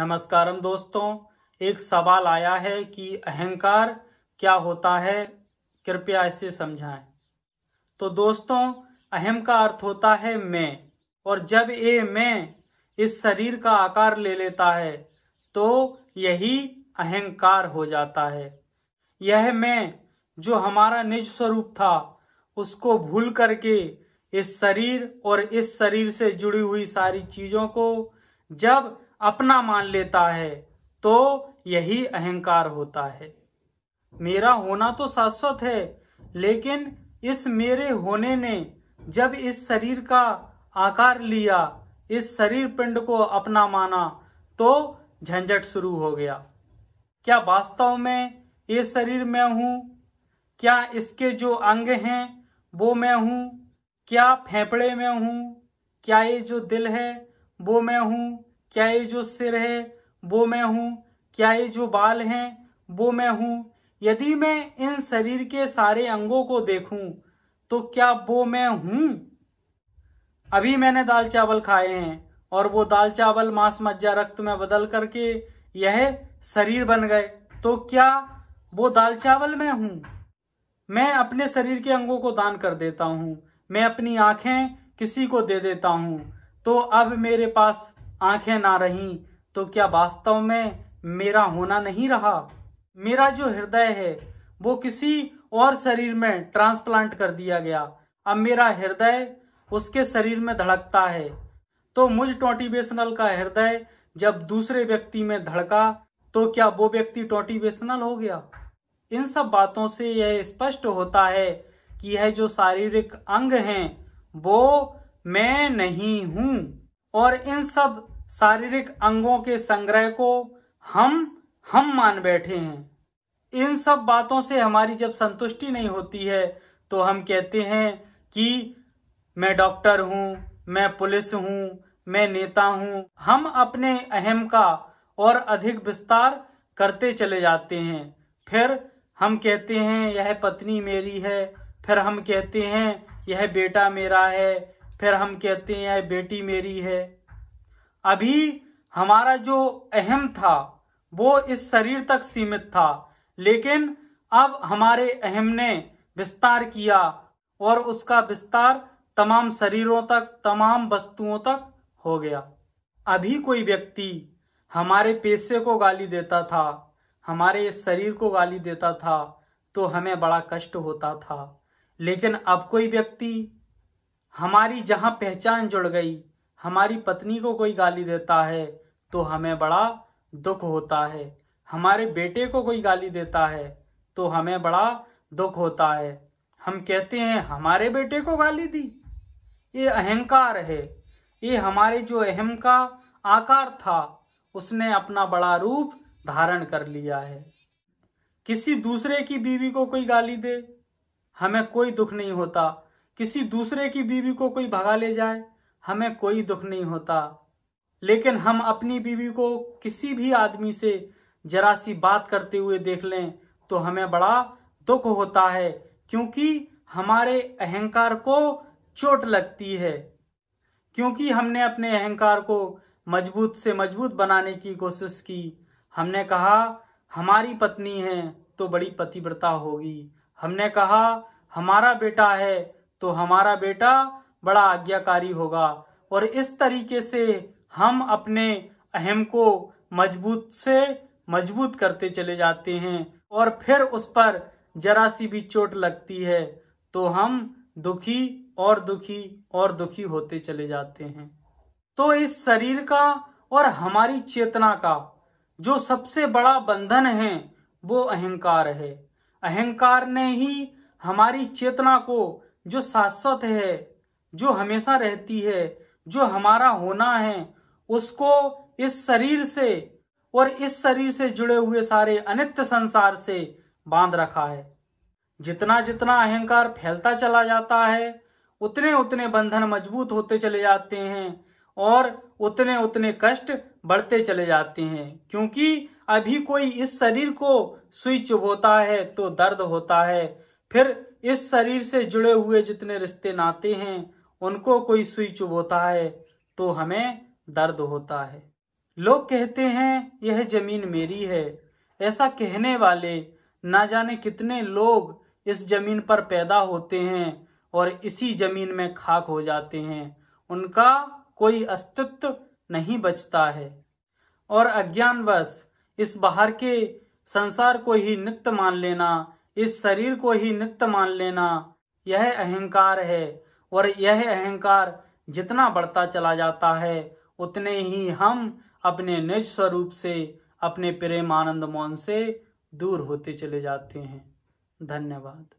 नमस्कार दोस्तों एक सवाल आया है कि अहंकार क्या होता है कृपया इसे समझाएं तो दोस्तों अहम का अर्थ होता है मैं और जब ये मैं इस शरीर का आकार ले लेता है तो यही अहंकार हो जाता है यह मैं जो हमारा निज स्वरूप था उसको भूल करके इस शरीर और इस शरीर से जुड़ी हुई सारी चीजों को जब अपना मान लेता है तो यही अहंकार होता है मेरा होना तो शाश्वत है लेकिन इस मेरे होने ने जब इस शरीर का आकार लिया इस शरीर पिंड को अपना माना तो झंझट शुरू हो गया क्या वास्तव में ये शरीर मैं हूं क्या इसके जो अंग हैं वो मैं हूं क्या फेफड़े में हूं क्या ये जो दिल है वो मैं हूं क्या ये जो सिर है वो मैं हूं क्या ये जो बाल हैं वो मैं हूं यदि मैं इन शरीर के सारे अंगों को देखूं तो क्या वो मैं हूं अभी मैंने दाल चावल खाए हैं और वो दाल चावल मांस मज्जा रक्त में बदल करके यह शरीर बन गए तो क्या वो दाल चावल में हूं मैं अपने शरीर के अंगों को दान कर देता हूं मैं अपनी आंखें किसी को दे देता हूं तो अब मेरे पास आंखें ना रहीं तो क्या वास्तव में मेरा होना नहीं रहा मेरा जो हृदय है वो किसी और शरीर में ट्रांसप्लांट कर दिया गया अब मेरा हृदय उसके शरीर में धड़कता है तो मुझ टोटिवेशनल का हृदय जब दूसरे व्यक्ति में धड़का तो क्या वो व्यक्ति टोटिवेशनल हो गया इन सब बातों से यह स्पष्ट होता है कि यह जो शारीरिक अंग हैं वो मैं नहीं हूं और इन सब शारीरिक अंगों के संग्रह को हम हम मान बैठे हैं इन सब बातों से हमारी जब संतुष्टि नहीं होती है तो हम कहते हैं कि मैं डॉक्टर हूँ मैं पुलिस हूँ मैं नेता हूँ हम अपने अहम का और अधिक विस्तार करते चले जाते हैं फिर हम कहते हैं यह पत्नी मेरी है फिर हम कहते हैं यह बेटा मेरा है फिर हम कहते हैं बेटी मेरी है अभी हमारा जो अहम था वो इस शरीर तक सीमित था लेकिन अब हमारे अहम ने विस्तार किया और उसका विस्तार तमाम शरीरों तक तमाम वस्तुओं तक हो गया अभी कोई व्यक्ति हमारे पेशे को गाली देता था हमारे इस शरीर को गाली देता था तो हमें बड़ा कष्ट होता था लेकिन अब कोई व्यक्ति हमारी जहां पहचान जुड़ गई हमारी पत्नी को कोई गाली देता है तो हमें बड़ा दुख होता है हमारे बेटे को कोई गाली देता है तो हमें बड़ा दुख होता है हम कहते हैं हमारे बेटे को गाली दी ये अहंकार है ये हमारे जो अहम का आकार था उसने अपना बड़ा रूप धारण कर लिया है किसी दूसरे की बीवी को कोई गाली दे हमें कोई दुख नहीं होता किसी दूसरे की बीवी को कोई भगा ले जाए हमें कोई दुख नहीं होता लेकिन हम अपनी बीवी को किसी भी आदमी से जरा सी बात करते हुए देख लें तो हमें बड़ा दुख होता है क्योंकि हमारे अहंकार को चोट लगती है क्योंकि हमने अपने अहंकार को मजबूत से मजबूत बनाने की कोशिश की हमने कहा हमारी पत्नी है तो बड़ी पतिव्रता होगी हमने कहा हमारा बेटा है तो हमारा बेटा बड़ा आज्ञाकारी होगा और इस तरीके से हम अपने अहम को मजबूत से मजबूत करते चले जाते हैं और फिर उस पर जरा सी भी चोट लगती है तो हम दुखी और दुखी और दुखी होते चले जाते हैं तो इस शरीर का और हमारी चेतना का जो सबसे बड़ा बंधन है वो अहंकार है अहंकार ने ही हमारी चेतना को जो शाश्वत है जो हमेशा रहती है जो हमारा होना है उसको इस शरीर से और इस शरीर से जुड़े हुए सारे अनित्य संसार से बांध रखा है जितना जितना अहंकार फैलता चला जाता है उतने उतने बंधन मजबूत होते चले जाते हैं और उतने उतने कष्ट बढ़ते चले जाते हैं क्योंकि अभी कोई इस शरीर को स्विच होता है तो दर्द होता है फिर इस शरीर से जुड़े हुए जितने रिश्ते नाते हैं उनको कोई सुई चुभोता है तो हमें दर्द होता है लोग कहते हैं यह जमीन मेरी है ऐसा कहने वाले ना जाने कितने लोग इस जमीन पर पैदा होते हैं और इसी जमीन में खाक हो जाते हैं उनका कोई अस्तित्व नहीं बचता है और अज्ञानवश इस बाहर के संसार को ही नित्य मान लेना इस शरीर को ही नित्य मान लेना यह अहंकार है और यह अहंकार जितना बढ़ता चला जाता है उतने ही हम अपने निज स्वरूप से अपने प्रेम आनंद मौन से दूर होते चले जाते हैं धन्यवाद